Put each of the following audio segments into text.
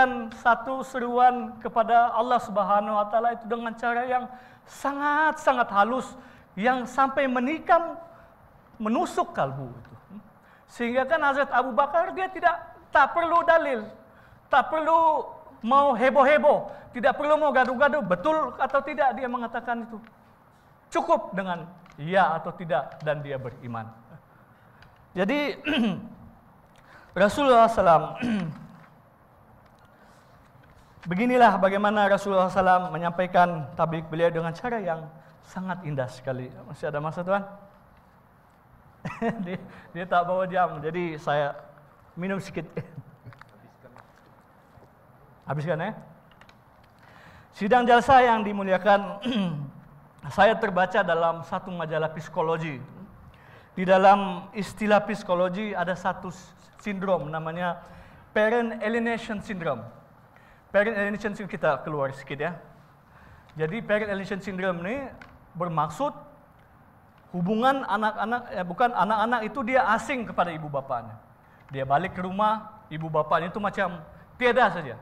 Dan satu seruan kepada Allah Subhanahu wa taala itu dengan cara yang sangat-sangat halus yang sampai menikam menusuk kalbu itu. Sehingga kan Hazrat Abu Bakar dia tidak tak perlu dalil, tak perlu mau heboh-heboh, tidak perlu mau gaduh-gaduh, betul atau tidak dia mengatakan itu. Cukup dengan iya atau tidak dan dia beriman. Jadi Rasulullah SAW Beginilah bagaimana Rasulullah SAW menyampaikan tablik beliau dengan cara yang sangat indah sekali. Masih ada masa Tuhan? dia, dia tak bawa jam, jadi saya minum sedikit. Habiskan ya. Sidang jalsa yang dimuliakan, saya terbaca dalam satu majalah psikologi. Di dalam istilah psikologi ada satu sindrom namanya parent alienation syndrome parent alienation syndrome kita keluar sikit ya. Jadi parent alienation syndrome ini bermaksud hubungan anak-anak ya bukan anak-anak itu dia asing kepada ibu bapaknya. Dia balik ke rumah, ibu bapaknya itu macam tiada saja.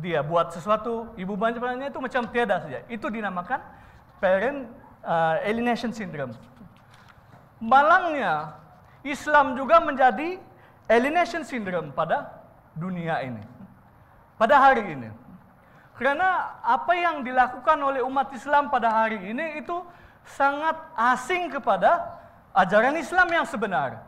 Dia buat sesuatu, ibu bapanya itu macam tiada saja. Itu dinamakan parent uh, alienation syndrome. Malangnya Islam juga menjadi alienation syndrome pada dunia ini pada hari ini. Karena apa yang dilakukan oleh umat Islam pada hari ini itu sangat asing kepada ajaran Islam yang sebenar.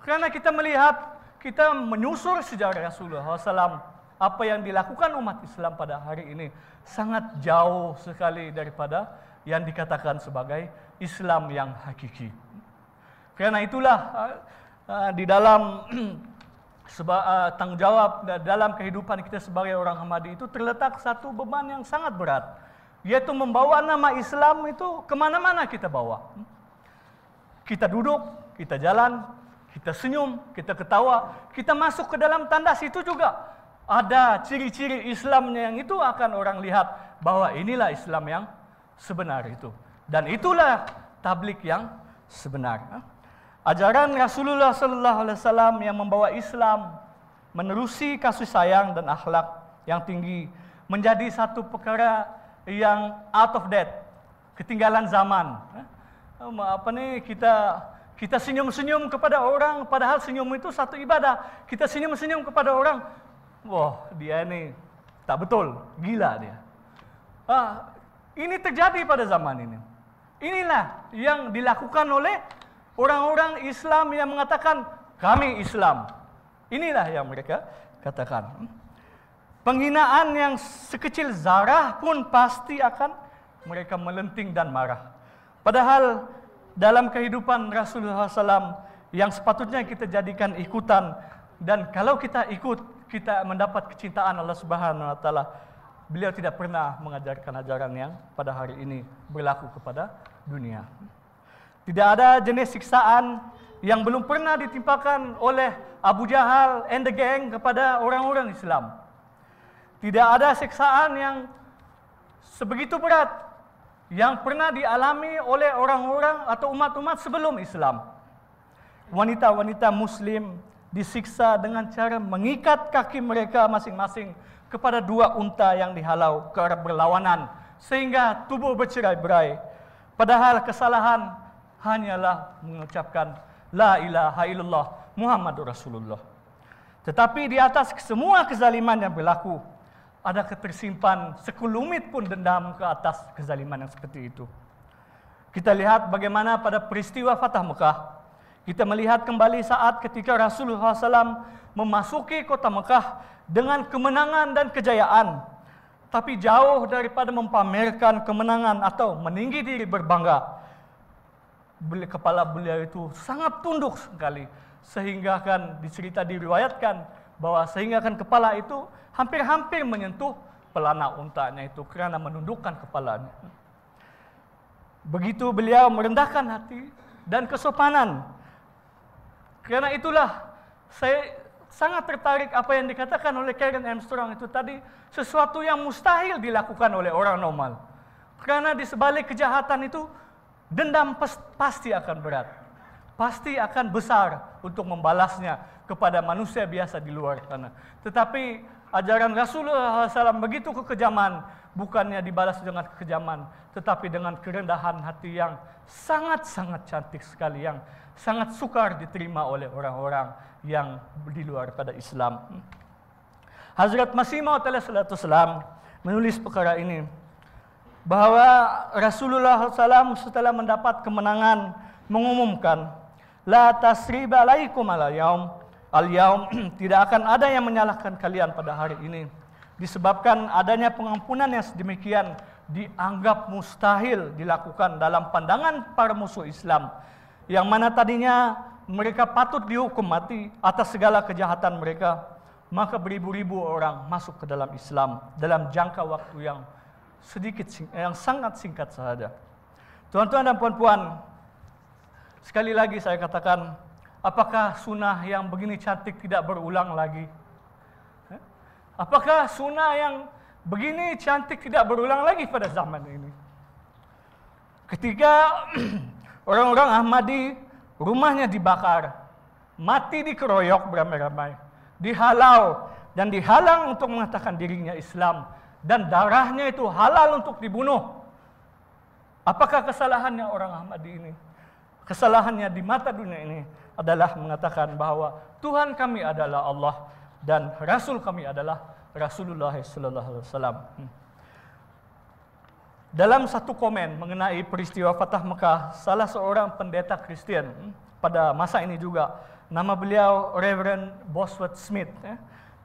Karena kita melihat, kita menyusur sejarah Rasulullah SAW, apa yang dilakukan umat Islam pada hari ini sangat jauh sekali daripada yang dikatakan sebagai Islam yang hakiki. Karena itulah eh, di dalam seba, uh, eh, tanggung jawab dalam kehidupan kita sebagai orang Ahmadi itu terletak satu beban yang sangat berat, yaitu membawa nama Islam itu kemana-mana kita bawa. Kita duduk, kita jalan, kita senyum, kita ketawa, kita masuk ke dalam tandas itu juga ada ciri-ciri Islamnya yang itu akan orang lihat bahwa inilah Islam yang sebenar itu. Dan itulah tablik yang sebenar. Ajaran Rasulullah sallallahu alaihi wasallam yang membawa Islam menerusi kasih sayang dan akhlak yang tinggi menjadi satu perkara yang out of date, ketinggalan zaman. Eh, apa nih kita kita senyum-senyum kepada orang, padahal senyum itu satu ibadah. Kita senyum-senyum kepada orang, wah dia ini tak betul, gila dia. Ah, ini terjadi pada zaman ini. Inilah yang dilakukan oleh orang-orang Islam yang mengatakan kami Islam. Inilah yang mereka katakan. Penghinaan yang sekecil zarah pun pasti akan mereka melenting dan marah. Padahal dalam kehidupan Rasulullah SAW yang sepatutnya kita jadikan ikutan dan kalau kita ikut kita mendapat kecintaan Allah Subhanahu Wa Taala. Beliau tidak pernah mengajarkan ajaran yang pada hari ini berlaku kepada dunia. Tidak ada jenis siksaan yang belum pernah ditimpakan oleh Abu Jahal and the gang kepada orang-orang Islam. Tidak ada siksaan yang sebegitu berat yang pernah dialami oleh orang-orang atau umat-umat sebelum Islam. Wanita-wanita muslim disiksa dengan cara mengikat kaki mereka masing-masing kepada dua unta yang dihalau ke arah berlawanan sehingga tubuh bercerai-berai. Padahal kesalahan hanyalah mengucapkan la ilaha illallah Muhammadur Rasulullah. Tetapi di atas semua kezaliman yang berlaku ada ketersimpan sekulumit pun dendam ke atas kezaliman yang seperti itu. Kita lihat bagaimana pada peristiwa Fatah Mekah. Kita melihat kembali saat ketika Rasulullah SAW memasuki kota Mekah dengan kemenangan dan kejayaan. Tapi jauh daripada mempamerkan kemenangan atau meninggi diri berbangga. beli, kepala beliau itu sangat tunduk sekali sehingga kan dicerita diriwayatkan bahwa sehingga kan kepala itu hampir-hampir menyentuh pelana untanya itu karena menundukkan kepalanya. Begitu beliau merendahkan hati dan kesopanan. Karena itulah saya sangat tertarik apa yang dikatakan oleh Karen Armstrong itu tadi sesuatu yang mustahil dilakukan oleh orang normal. Karena di sebalik kejahatan itu Dendam pasti akan berat. Pasti akan besar untuk membalasnya kepada manusia biasa di luar sana. Tetapi ajaran Rasulullah SAW begitu kekejaman, bukannya dibalas dengan kekejaman, tetapi dengan kerendahan hati yang sangat-sangat cantik sekali, yang sangat sukar diterima oleh orang-orang yang di luar pada Islam. Hazrat Masih Maud alaihi menulis perkara ini bahwa Rasulullah SAW setelah mendapat kemenangan mengumumkan la tasriba alaikum al yaum al yaum tidak akan ada yang menyalahkan kalian pada hari ini disebabkan adanya pengampunan yang sedemikian dianggap mustahil dilakukan dalam pandangan para musuh Islam yang mana tadinya mereka patut dihukum mati atas segala kejahatan mereka maka beribu-ribu orang masuk ke dalam Islam dalam jangka waktu yang sedikit eh, yang sangat singkat saja. Tuan-tuan dan puan-puan, sekali lagi saya katakan, apakah sunnah yang begini cantik tidak berulang lagi? Eh? Apakah sunnah yang begini cantik tidak berulang lagi pada zaman ini? Ketika orang-orang Ahmadi rumahnya dibakar, mati dikeroyok beramai-ramai, dihalau dan dihalang untuk mengatakan dirinya Islam, dan darahnya itu halal untuk dibunuh. Apakah kesalahannya orang Ahmadi ini? Kesalahannya di mata dunia ini adalah mengatakan bahwa Tuhan kami adalah Allah dan Rasul kami adalah Rasulullah Sallallahu Alaihi Wasallam. Hmm. Dalam satu komen mengenai peristiwa Fatah Mekah, salah seorang pendeta Kristen hmm, pada masa ini juga, nama beliau Reverend Bosworth Smith, ya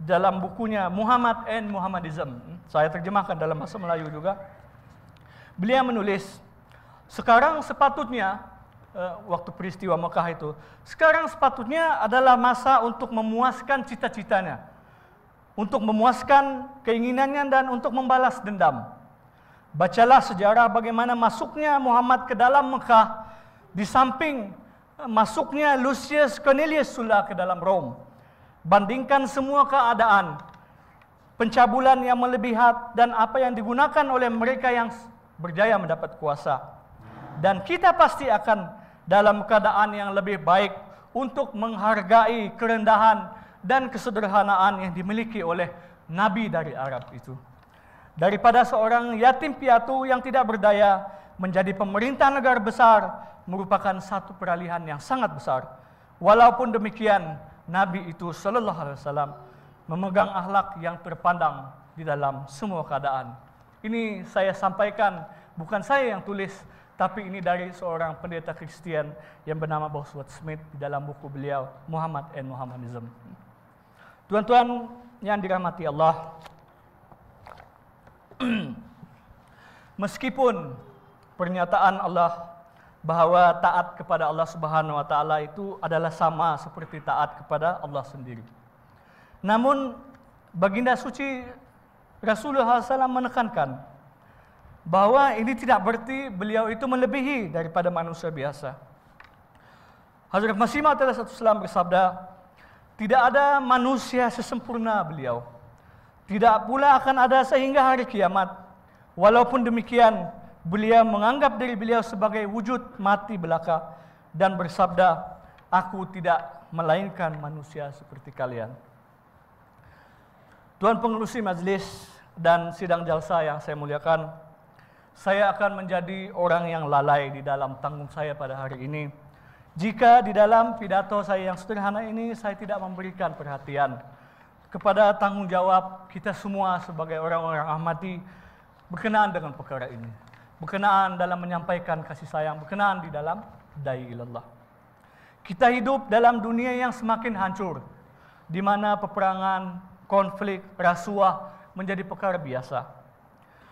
dalam bukunya Muhammad and Muhammadism. Hmm, saya terjemahkan dalam bahasa Melayu juga. Beliau menulis, sekarang sepatutnya eh, waktu peristiwa Mekah itu, sekarang sepatutnya adalah masa untuk memuaskan cita-citanya, untuk memuaskan keinginannya dan untuk membalas dendam. Bacalah sejarah bagaimana masuknya Muhammad ke dalam Mekah di samping eh, masuknya Lucius Cornelius Sulla ke dalam Rom Bandingkan semua keadaan pencabulan yang melebihi dan apa yang digunakan oleh mereka yang berjaya mendapat kuasa. Dan kita pasti akan dalam keadaan yang lebih baik untuk menghargai kerendahan dan kesederhanaan yang dimiliki oleh nabi dari Arab itu. Daripada seorang yatim piatu yang tidak berdaya menjadi pemerintah negara besar merupakan satu peralihan yang sangat besar. Walaupun demikian, Nabi itu sallallahu alaihi wasallam memegang akhlak yang terpandang di dalam semua keadaan. Ini saya sampaikan bukan saya yang tulis tapi ini dari seorang pendeta Kristen yang bernama Bosworth Smith di dalam buku beliau Muhammad and Muhammadism. Tuan-tuan yang dirahmati Allah, meskipun pernyataan Allah bahwa taat kepada Allah Subhanahu wa taala itu adalah sama seperti taat kepada Allah sendiri. Namun Baginda Suci Rasulullah SAW menekankan bahwa ini tidak berarti beliau itu melebihi daripada manusia biasa. Hazrat Masih Maud Islam bersabda, tidak ada manusia sesempurna beliau. Tidak pula akan ada sehingga hari kiamat. Walaupun demikian, Beliau menganggap diri beliau sebagai wujud mati belaka dan bersabda, "Aku tidak melainkan manusia seperti kalian." Tuan pengurusi majelis dan sidang jalsa yang saya muliakan, saya akan menjadi orang yang lalai di dalam tanggung saya pada hari ini. Jika di dalam pidato saya yang sederhana ini saya tidak memberikan perhatian kepada tanggung jawab kita semua sebagai orang-orang ahmadi berkenaan dengan perkara ini berkenaan dalam menyampaikan kasih sayang, berkenaan di dalam dai ilallah. Kita hidup dalam dunia yang semakin hancur, di mana peperangan, konflik, rasuah menjadi perkara biasa.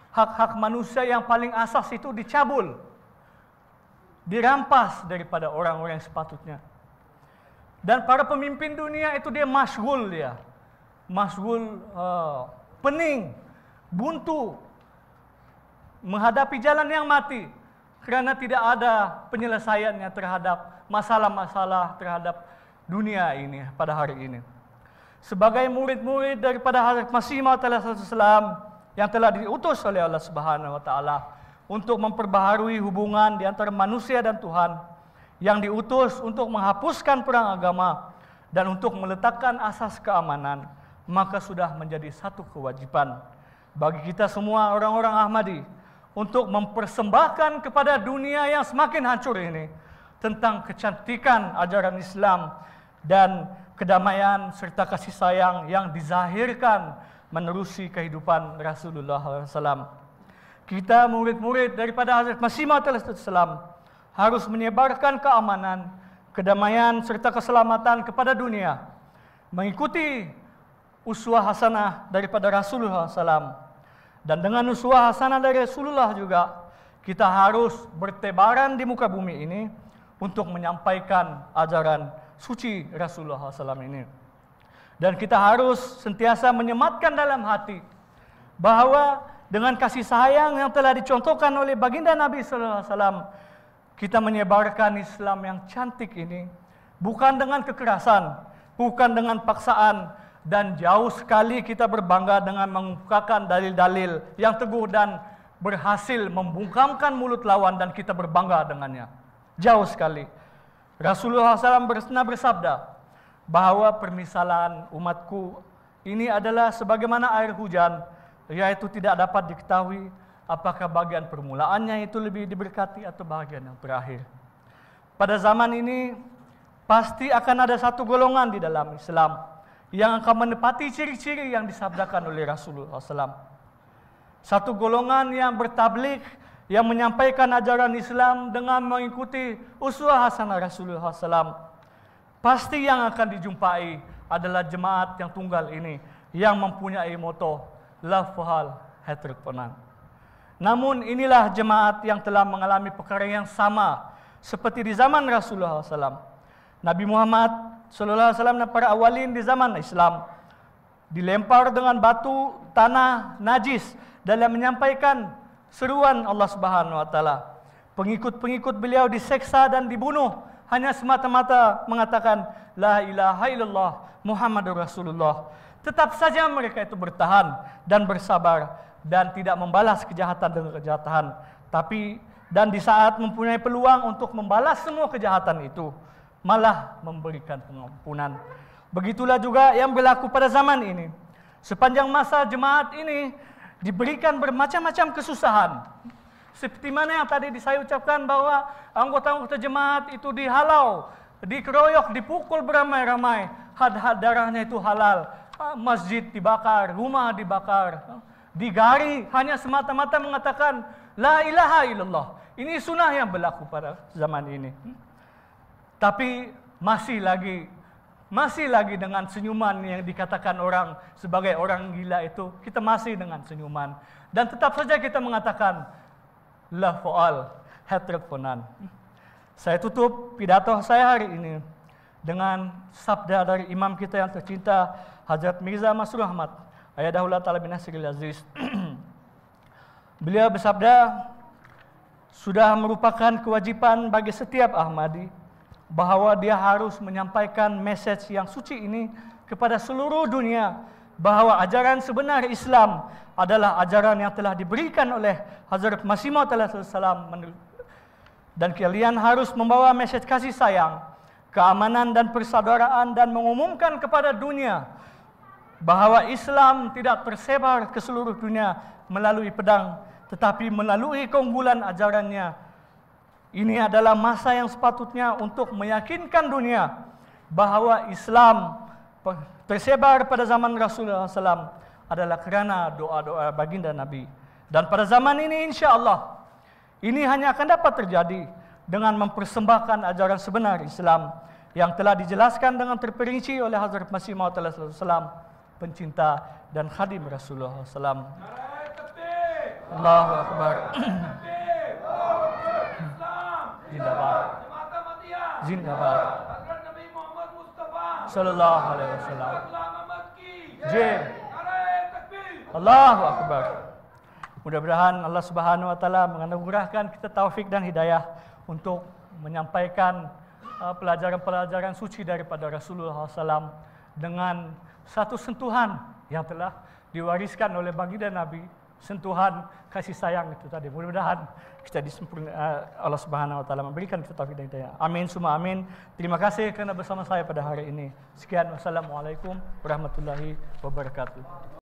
Hak-hak manusia yang paling asas itu dicabul, dirampas daripada orang-orang yang sepatutnya. Dan para pemimpin dunia itu dia masyhul dia. Masyhul uh, eh, pening, buntu menghadapi jalan yang mati karena tidak ada penyelesaiannya terhadap masalah-masalah terhadap dunia ini pada hari ini. Sebagai murid-murid daripada Hazrat Masih Maud Islam yang telah diutus oleh Allah Subhanahu wa taala untuk memperbaharui hubungan di antara manusia dan Tuhan yang diutus untuk menghapuskan perang agama dan untuk meletakkan asas keamanan, maka sudah menjadi satu kewajiban bagi kita semua orang-orang Ahmadi untuk mempersembahkan kepada dunia yang semakin hancur ini tentang kecantikan ajaran Islam dan kedamaian serta kasih sayang yang dizahirkan menerusi kehidupan Rasulullah SAW. Kita murid-murid daripada Hazrat Masih Maud SAW harus menyebarkan keamanan, kedamaian serta keselamatan kepada dunia mengikuti uswah hasanah daripada Rasulullah SAW dan dengan Hasanah dari Rasulullah juga kita harus bertebaran di muka bumi ini untuk menyampaikan ajaran suci Rasulullah SAW ini. Dan kita harus sentiasa menyematkan dalam hati bahwa dengan kasih sayang yang telah dicontohkan oleh baginda Nabi SAW, kita menyebarkan Islam yang cantik ini bukan dengan kekerasan, bukan dengan paksaan, dan jauh sekali kita berbangga dengan mengungkapkan dalil-dalil yang teguh dan berhasil membungkamkan mulut lawan dan kita berbangga dengannya. Jauh sekali. Rasulullah SAW pernah bersabda bahwa permisalan umatku ini adalah sebagaimana air hujan yaitu tidak dapat diketahui apakah bagian permulaannya itu lebih diberkati atau bagian yang terakhir. Pada zaman ini pasti akan ada satu golongan di dalam Islam yang akan menepati ciri-ciri yang disabdakan oleh Rasulullah SAW. Satu golongan yang bertablik, yang menyampaikan ajaran Islam dengan mengikuti usaha hasanah Rasulullah SAW. Pasti yang akan dijumpai adalah jemaat yang tunggal ini, yang mempunyai moto, love fuhal hatrik Namun inilah jemaat yang telah mengalami perkara yang sama seperti di zaman Rasulullah SAW. Nabi Muhammad Sallallahu Alaihi Wasallam dan para awalin di zaman Islam dilempar dengan batu tanah najis dalam menyampaikan seruan Allah Subhanahu Wa Taala. Pengikut-pengikut beliau diseksa dan dibunuh hanya semata-mata mengatakan la ilaha illallah Muhammadur Rasulullah. Tetap saja mereka itu bertahan dan bersabar dan tidak membalas kejahatan dengan kejahatan. Tapi dan di saat mempunyai peluang untuk membalas semua kejahatan itu, malah memberikan pengampunan. Begitulah juga yang berlaku pada zaman ini. Sepanjang masa jemaat ini diberikan bermacam-macam kesusahan. Seperti mana yang tadi saya ucapkan bahwa anggota-anggota jemaat itu dihalau, dikeroyok, dipukul beramai-ramai. Had-had darahnya itu halal. Ah, masjid dibakar, rumah dibakar, ah, digari hanya semata-mata mengatakan La ilaha illallah. Ini sunnah yang berlaku pada zaman ini tapi masih lagi masih lagi dengan senyuman yang dikatakan orang sebagai orang gila itu, kita masih dengan senyuman. Dan tetap saja kita mengatakan, La fo'al, hatred none Saya tutup pidato saya hari ini dengan sabda dari imam kita yang tercinta, Hazrat Mirza Masrur Ahmad, Ayadahullah Ta'ala bin Nasiril Aziz. Beliau bersabda, sudah merupakan kewajiban bagi setiap Ahmadi Bahawa dia harus menyampaikan message yang suci ini kepada seluruh dunia bahawa ajaran sebenar Islam adalah ajaran yang telah diberikan oleh Hazrat Sallallahu Alaihi Wasallam dan kalian harus membawa mesej kasih sayang, keamanan dan persaudaraan dan mengumumkan kepada dunia bahawa Islam tidak tersebar ke seluruh dunia melalui pedang tetapi melalui keunggulan ajarannya Ini adalah masa yang sepatutnya untuk meyakinkan dunia bahawa Islam tersebar pada zaman Rasulullah SAW adalah kerana doa-doa baginda Nabi. Dan pada zaman ini insya Allah ini hanya akan dapat terjadi dengan mempersembahkan ajaran sebenar Islam yang telah dijelaskan dengan terperinci oleh Hazrat Masih Maud SAW, pencinta dan khadim Rasulullah SAW. Allahu Akbar. जिंदाबाद जिंदाबाद सल्लल्लाहु अलैहि वसल्लम Allahu akbar Mudah-mudahan Allah Subhanahu wa taala menganugerahkan kita taufik dan hidayah untuk menyampaikan uh, pelajaran-pelajaran suci daripada Rasulullah SAW dengan satu sentuhan yang telah diwariskan oleh baginda Nabi sentuhan kasih sayang itu tadi. Mudah-mudahan kita disempurna eh, Allah Subhanahu wa taala memberikan taufik dan hidayah. Amin semua amin. Terima kasih kerana bersama saya pada hari ini. Sekian wassalamualaikum warahmatullahi wabarakatuh.